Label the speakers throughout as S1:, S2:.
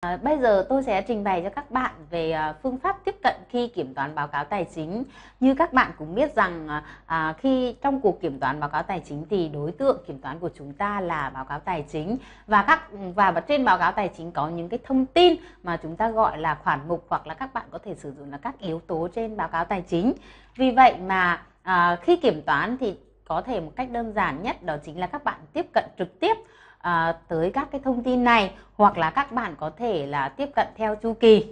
S1: À, bây giờ tôi sẽ trình bày cho các bạn về à, phương pháp tiếp cận khi kiểm toán báo cáo tài chính. Như các bạn cũng biết rằng à, khi trong cuộc kiểm toán báo cáo tài chính thì đối tượng kiểm toán của chúng ta là báo cáo tài chính và các và trên báo cáo tài chính có những cái thông tin mà chúng ta gọi là khoản mục hoặc là các bạn có thể sử dụng là các yếu tố trên báo cáo tài chính. Vì vậy mà khi kiểm toán thì có thể một cách đơn giản nhất đó chính là các bạn tiếp cận trực tiếp à, tới các cái thông tin này hoặc là các bạn có thể là tiếp cận theo chu kỳ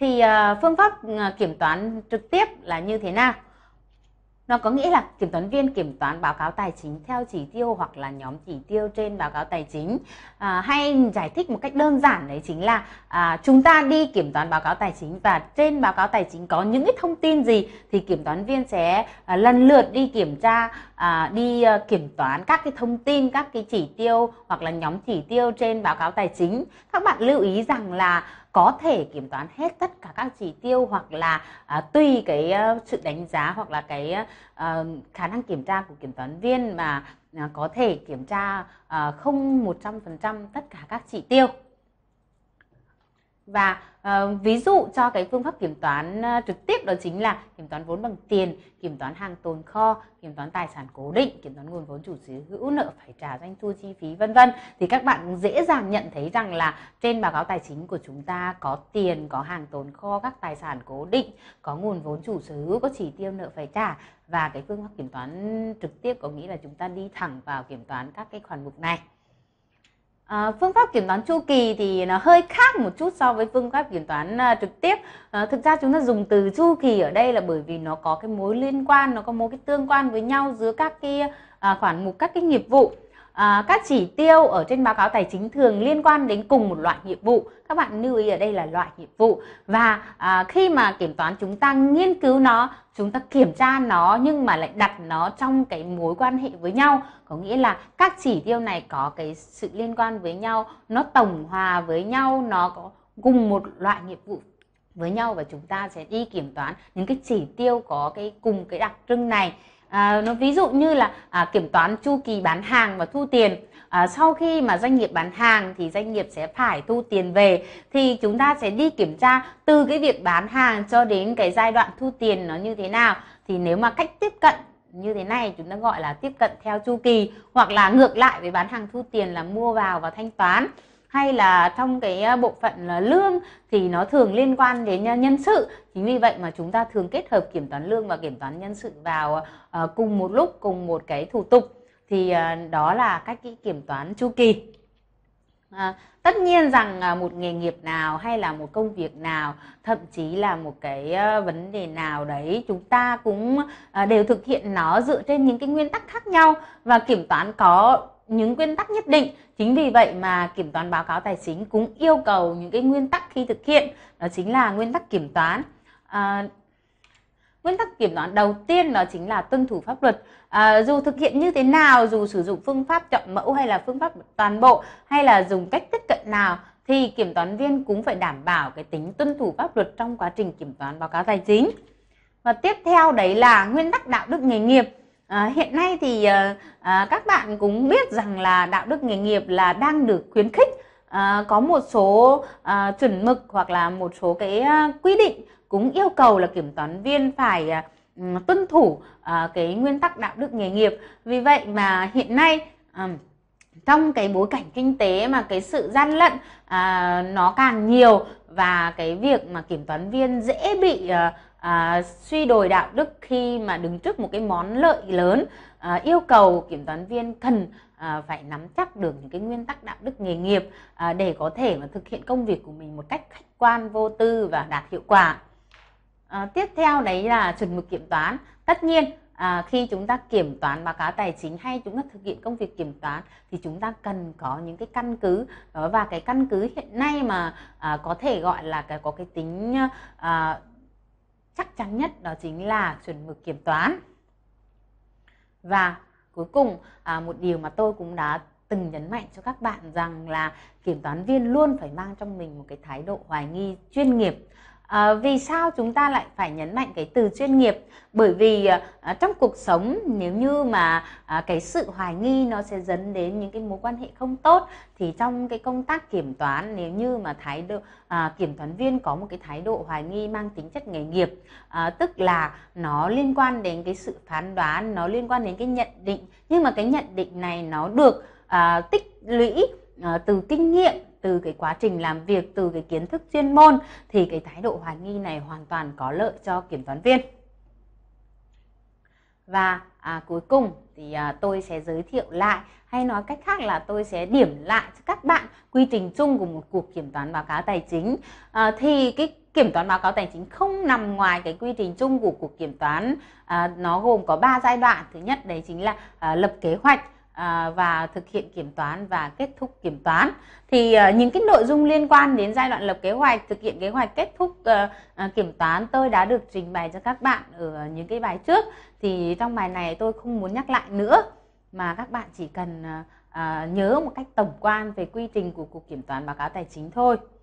S1: thì à, phương pháp à, kiểm toán trực tiếp là như thế nào nó có nghĩa là kiểm toán viên kiểm toán báo cáo tài chính theo chỉ tiêu hoặc là nhóm chỉ tiêu trên báo cáo tài chính. À, hay giải thích một cách đơn giản đấy chính là à, chúng ta đi kiểm toán báo cáo tài chính và trên báo cáo tài chính có những cái thông tin gì thì kiểm toán viên sẽ à, lần lượt đi kiểm tra, à, đi à, kiểm toán các cái thông tin, các cái chỉ tiêu hoặc là nhóm chỉ tiêu trên báo cáo tài chính. Các bạn lưu ý rằng là có thể kiểm toán hết tất cả các chỉ tiêu hoặc là à, tùy cái uh, sự đánh giá hoặc là cái uh, khả năng kiểm tra của kiểm toán viên mà uh, có thể kiểm tra uh, không 100% tất cả các chỉ tiêu và uh, ví dụ cho cái phương pháp kiểm toán uh, trực tiếp đó chính là kiểm toán vốn bằng tiền, kiểm toán hàng tồn kho, kiểm toán tài sản cố định, kiểm toán nguồn vốn chủ sở hữu nợ phải trả doanh thu chi phí vân vân thì các bạn dễ dàng nhận thấy rằng là trên báo cáo tài chính của chúng ta có tiền, có hàng tồn kho, các tài sản cố định, có nguồn vốn chủ sở hữu, có chỉ tiêu nợ phải trả và cái phương pháp kiểm toán trực tiếp có nghĩa là chúng ta đi thẳng vào kiểm toán các cái khoản mục này. À, phương pháp kiểm toán chu kỳ thì nó hơi khác một chút so với phương pháp kiểm toán à, trực tiếp à, thực ra chúng ta dùng từ chu kỳ ở đây là bởi vì nó có cái mối liên quan nó có mối cái tương quan với nhau giữa các cái à, khoản mục các cái nghiệp vụ À, các chỉ tiêu ở trên báo cáo tài chính thường liên quan đến cùng một loại nhiệm vụ. Các bạn lưu ý ở đây là loại nhiệm vụ và à, khi mà kiểm toán chúng ta nghiên cứu nó, chúng ta kiểm tra nó nhưng mà lại đặt nó trong cái mối quan hệ với nhau. Có nghĩa là các chỉ tiêu này có cái sự liên quan với nhau, nó tổng hòa với nhau, nó có cùng một loại nhiệm vụ với nhau và chúng ta sẽ đi kiểm toán những cái chỉ tiêu có cái cùng cái đặc trưng này à, nó ví dụ như là à, kiểm toán chu kỳ bán hàng và thu tiền à, sau khi mà doanh nghiệp bán hàng thì doanh nghiệp sẽ phải thu tiền về thì chúng ta sẽ đi kiểm tra từ cái việc bán hàng cho đến cái giai đoạn thu tiền nó như thế nào thì nếu mà cách tiếp cận như thế này chúng ta gọi là tiếp cận theo chu kỳ hoặc là ngược lại với bán hàng thu tiền là mua vào và thanh toán hay là trong cái à, bộ phận là lương thì nó thường liên quan đến à, nhân sự chính vì vậy mà chúng ta thường kết hợp kiểm toán lương và kiểm toán nhân sự vào à, cùng một lúc cùng một cái thủ tục thì đó là cách kiểm toán chu kỳ À, tất nhiên rằng một nghề nghiệp nào hay là một công việc nào thậm chí là một cái vấn đề nào đấy chúng ta cũng đều thực hiện nó dựa trên những cái nguyên tắc khác nhau và kiểm toán có những nguyên tắc nhất định Chính vì vậy mà kiểm toán báo cáo tài chính cũng yêu cầu những cái nguyên tắc khi thực hiện đó chính là nguyên tắc kiểm toán. À, nguyên tắc kiểm toán đầu tiên đó chính là tuân thủ pháp luật. À, dù thực hiện như thế nào, dù sử dụng phương pháp chọn mẫu hay là phương pháp toàn bộ hay là dùng cách tiếp cận nào thì kiểm toán viên cũng phải đảm bảo cái tính tuân thủ pháp luật trong quá trình kiểm toán báo cáo tài chính. Và tiếp theo đấy là nguyên tắc đạo đức nghề nghiệp À, hiện nay thì à, à, các bạn cũng biết rằng là đạo đức nghề nghiệp là đang được khuyến khích à, có một số à, chuẩn mực hoặc là một số cái à, quy định cũng yêu cầu là kiểm toán viên phải à, tuân thủ à, cái nguyên tắc đạo đức nghề nghiệp vì vậy mà hiện nay à, trong cái bối cảnh kinh tế mà cái sự gian lận à, nó càng nhiều và cái việc mà kiểm toán viên dễ bị à, à, suy đồi đạo đức khi mà đứng trước một cái món lợi lớn à, yêu cầu kiểm toán viên cần à, phải nắm chắc được những cái nguyên tắc đạo đức nghề nghiệp à, để có thể mà thực hiện công việc của mình một cách khách quan vô tư và đạt hiệu quả à, tiếp theo đấy là chuẩn mực kiểm toán tất nhiên à, khi chúng ta kiểm toán báo cáo tài chính hay chúng ta thực hiện công việc kiểm toán thì chúng ta cần có những cái căn cứ và cái căn cứ hiện nay mà à, có thể gọi là cái có cái tính à, chắc chắn nhất đó chính là chuẩn mực kiểm toán và cuối cùng à, một điều mà tôi cũng đã từng nhấn mạnh cho các bạn rằng là kiểm toán viên luôn phải mang trong mình một cái thái độ hoài nghi chuyên nghiệp à, vì sao chúng ta lại phải nhấn mạnh cái từ chuyên nghiệp bởi vì à, trong cuộc sống nếu như mà à, cái sự hoài nghi nó sẽ dẫn đến những cái mối quan hệ không tốt thì trong cái công tác kiểm toán nếu như mà thái độ à, kiểm toán viên có một cái thái độ hoài nghi mang tính chất nghề nghiệp à, tức là nó liên quan đến cái sự phán đoán nó liên quan đến cái nhận định nhưng mà cái nhận định này nó được à, tích lũy à, từ kinh nghiệm từ cái quá trình làm việc từ cái kiến thức chuyên môn thì cái thái độ hoài nghi này hoàn toàn có lợi cho kiểm toán viên và à, cuối cùng thì à, tôi sẽ giới thiệu lại hay nói cách khác là tôi sẽ điểm lại cho các bạn quy trình chung của một cuộc kiểm toán báo cáo tài chính à, thì cái kiểm toán báo cáo tài chính không nằm ngoài cái quy trình chung của cuộc kiểm toán à, nó gồm có 3 giai đoạn thứ nhất đấy chính là à, lập kế hoạch À, và thực hiện kiểm toán và kết thúc kiểm toán thì à, những cái nội dung liên quan đến giai đoạn lập kế hoạch thực hiện kế hoạch kết thúc ờ, à, kiểm toán tôi đã được trình bày cho các bạn ở những cái bài trước thì trong bài này tôi không muốn nhắc lại nữa mà các bạn chỉ cần nhớ một cách tổng quan về quy trình của cuộc kiểm toán báo cáo tài chính thôi